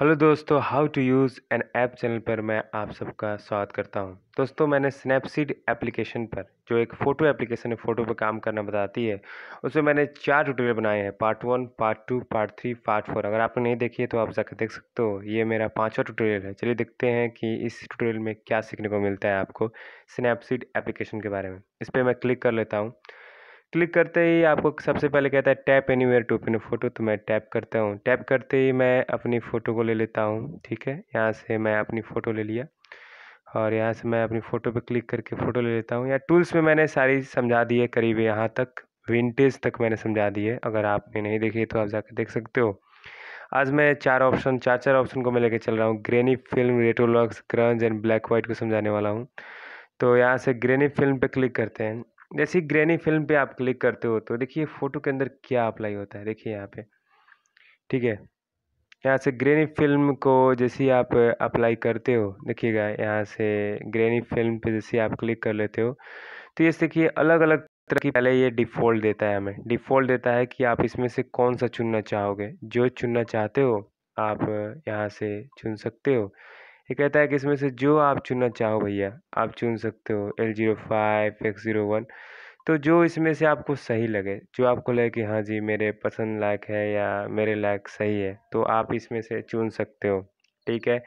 hello दोस्तों how to use an app channel पर मैं आप सबका स्वागत करता हूं दोस्तों मैंने स्नैपसीड एप्लीकेशन पर जो एक फ़ोटो एप्लीकेशन है फ़ोटो पर काम करना बताती है उसमें मैंने चार ट्यूटोरियल बनाए हैं part one part two part three part four अगर आपने नहीं देखी है तो आप जाकर देख सकते हो ये मेरा पाँचवा टूटोरियल है चलिए देखते हैं कि इस टूटोरियल में क्या सीखने को मिलता है आपको स्नैपसीड एप्लीकेशन के बारे में इस पर मैं क्लिक कर लेता हूँ क्लिक करते ही आपको सबसे पहले कहता है टैप एनी वेयर टू अपनी फ़ोटो तो मैं टैप करता हूँ टैप करते ही मैं अपनी फ़ोटो को ले लेता हूँ ठीक है यहाँ से मैं अपनी फ़ोटो ले लिया और यहाँ से मैं अपनी फ़ोटो पे क्लिक करके फ़ोटो ले लेता हूँ या टूल्स में मैंने सारी समझा दी है करीब यहाँ तक विंटेज तक मैंने समझा दी है अगर आपने नहीं देखी तो आप जाकर देख सकते हो आज मैं चार ऑप्शन चार चार ऑप्शन को मैं लेके चल रहा हूँ ग्रेनी फिल्म रेटोलॉक्स क्रंज एंड ब्लैक वाइट को समझाने वाला हूँ तो यहाँ से ग्रेनी फिल्म पे क्लिक करते हैं जैसे ही फिल्म पे आप क्लिक करते हो तो देखिए फ़ोटो के अंदर क्या अप्लाई होता है देखिए यहाँ पे ठीक है यहाँ से ग्रेनी फिल्म को जैसे ही आप अप्लाई करते हो देखिएगा यहाँ से ग्रेनी फिल्म पे जैसे आप क्लिक कर लेते हो तो ये देखिए अलग अलग तरह की पहले ये डिफ़ॉल्ट देता है हमें डिफ़ॉल्ट देता है कि आप इसमें से कौन सा चुनना चाहोगे जो चुनना चाहते हो आप यहाँ से चुन सकते हो ये कहता है कि इसमें से जो आप चुनना चाहो भैया आप चुन सकते हो L zero five X zero one तो जो इसमें से आपको सही लगे जो आपको लगे कि हाँ जी मेरे पसंद लायक है या मेरे लायक सही है तो आप इसमें से चुन सकते हो ठीक है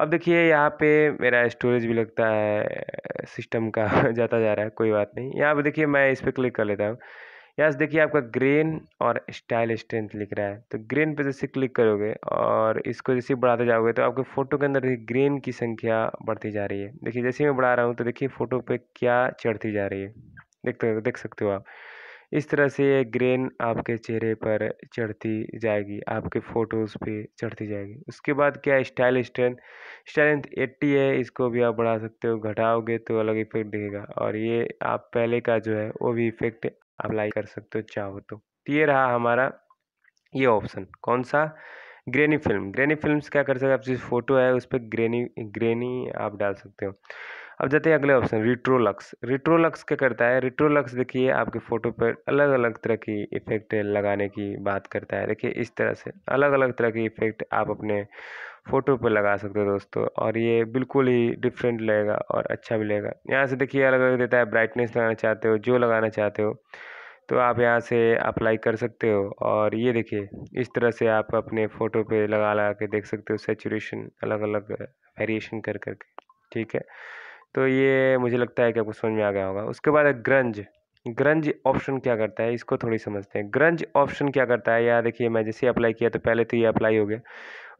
अब देखिए यहाँ पे मेरा स्टोरेज भी लगता है सिस्टम का जाता जा रहा है कोई बात नहीं यहाँ पर देखिए मैं इस पर क्लिक कर लेता हूँ यस देखिए आपका ग्रेन और स्टाइल स्ट्रेंथ लिख रहा है तो ग्रेन पे जैसे क्लिक करोगे और इसको जैसे बढ़ाते जाओगे तो आपके फ़ोटो के अंदर देखिए ग्रेन की संख्या बढ़ती जा रही है देखिए जैसे मैं बढ़ा रहा हूँ तो देखिए फ़ोटो पे क्या चढ़ती जा रही है देखते देख सकते हो आप इस तरह से ये ग्रेन आपके चेहरे पर चढ़ती जाएगी आपके फ़ोटोज़ पे चढ़ती जाएगी उसके बाद क्या है स्टाइल स्ट्रेंथ स्ट्रेंथ एट्टी है इसको भी आप बढ़ा सकते हो घटाओगे तो अलग इफेक्ट दिखेगा और ये आप पहले का जो है वो भी इफेक्ट अप्लाई कर सकते हो चाहो तो।, तो ये रहा हमारा ये ऑप्शन कौन सा ग्रेनी फिल्म ग्रेनी फिल्म्स क्या कर सकते हैं आप जिस फोटो है उस पर ग्रेनी ग्रेनी आप डाल सकते हो अब जाते हैं अगले ऑप्शन रिट्रोलक्स रिट्रोलक्स क्या करता है रिट्रोलक्स देखिए आपके फ़ोटो पर अलग अलग तरह की इफ़ेक्ट लगाने की बात करता है देखिए इस तरह से अलग अलग तरह की इफ़ेक्ट आप अपने फ़ोटो पर लगा सकते हो दोस्तों और ये बिल्कुल ही डिफरेंट लगेगा और अच्छा भी लगेगा यहाँ से देखिए अलग अलग देता है ब्राइटनेस लगाना चाहते हो जो लगाना चाहते हो तो आप यहाँ से अप्लाई कर सकते हो और ये देखिए इस तरह से आप अपने फ़ोटो पे लगा लगा के देख सकते हो सेचुरेशन अलग अलग वेरिएशन कर करके ठीक है तो ये मुझे लगता है कि आपको समझ में आ गया होगा उसके बाद है ग्रंज ग्रंज ऑप्शन क्या करता है इसको थोड़ी समझते हैं ग्रंज ऑप्शन क्या करता है यहाँ देखिए मैं जैसे अप्लाई किया तो पहले तो ये अप्लाई हो गया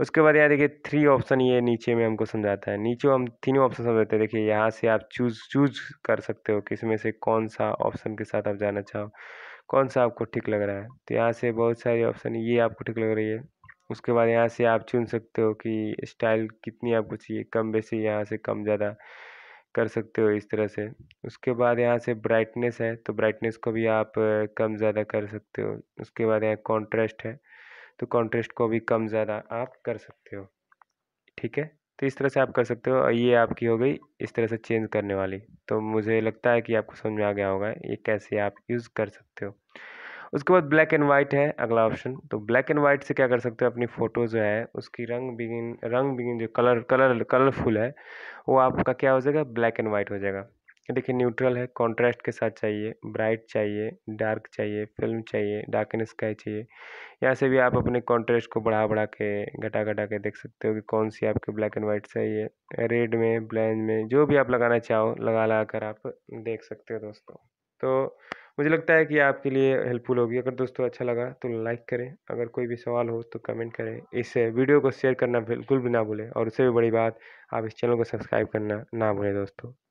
उसके बाद यहाँ देखिए थ्री ऑप्शन ये नीचे में हमको समझाता है नीचे हम तीनों ऑप्शन समझाते हैं देखिए यहाँ से आप चूज चूज कर सकते हो किस में से कौन सा ऑप्शन के साथ आप जाना चाहो कौन सा आपको ठीक लग रहा है तो यहाँ से बहुत सारे ऑप्शन ये आपको ठीक लग रही है उसके बाद यहाँ से आप चुन सकते हो कि स्टाइल कितनी आपको चाहिए कम बेसी यहाँ से कम ज़्यादा कर सकते हो इस तरह से उसके बाद यहाँ से ब्राइटनेस है तो ब्राइटनेस को भी आप कम ज़्यादा कर सकते हो उसके बाद यहाँ कॉन्ट्रेस्ट है तो कॉन्ट्रेस्ट को भी कम ज़्यादा आप कर सकते हो ठीक है तो इस तरह से आप कर सकते हो ये आपकी हो गई इस तरह से चेंज करने वाली तो मुझे लगता है कि आपको समझ में आ गया होगा ये कैसे आप यूज़ कर सकते हो उसके बाद ब्लैक एंड वाइट है अगला ऑप्शन तो ब्लैक एंड वाइट से क्या कर सकते हो अपनी फ़ोटो जो है उसकी रंग बिगिन रंग बिगिन जो कलर कलर कलरफुल है वो आपका क्या हो जाएगा ब्लैक एंड वाइट हो जाएगा देखिए न्यूट्रल है कॉन्ट्रास्ट के साथ चाहिए ब्राइट चाहिए डार्क चाहिए फिल्म चाहिए डार्क एंड स्काई चाहिए यहाँ से भी आप अपने कॉन्ट्रास्ट को बढ़ा बढ़ा के घटा घटा के देख सकते हो कि कौन सी आपके ब्लैक एंड वाइट चाहिए रेड में ब्लैंड में जो भी आप लगाना चाहो लगा लगा कर आप देख सकते हो दोस्तों तो मुझे लगता है कि आपके लिए हेल्पफुल होगी अगर दोस्तों अच्छा लगा तो लाइक करें अगर कोई भी सवाल हो तो कमेंट करें इस वीडियो को शेयर करना बिल्कुल भी ना भूलें और उससे भी बड़ी बात आप इस चैनल को सब्सक्राइब करना ना भूलें दोस्तों